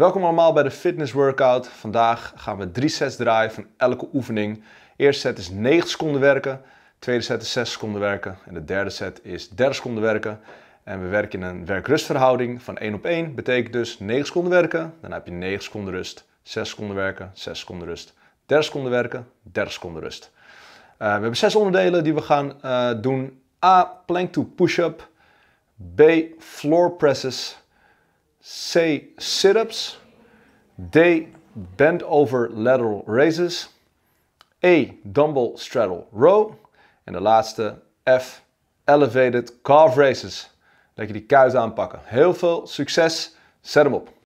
Welkom allemaal bij de Fitness Workout. Vandaag gaan we drie sets draaien van elke oefening. eerste set is 9 seconden werken, tweede set is 6 seconden werken en de derde set is 30 seconden werken. En we werken in een werkrustverhouding van 1 op 1. Betekent dus 9 seconden werken, dan heb je 9 seconden rust, 6 seconden werken, 6 seconden rust, 30 seconden werken, 30 seconden rust. Uh, we hebben 6 onderdelen die we gaan uh, doen. A, plank to push-up. B, floor presses. C. Sit-ups. D. bent over lateral raises. E. Dumbbell straddle row. En de laatste F. Elevated calf raises. je die kuit aanpakken. Heel veel succes. Zet hem op.